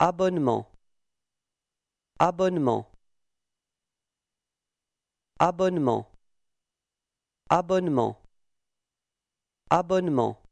Abonnement Abonnement Abonnement Abonnement Abonnement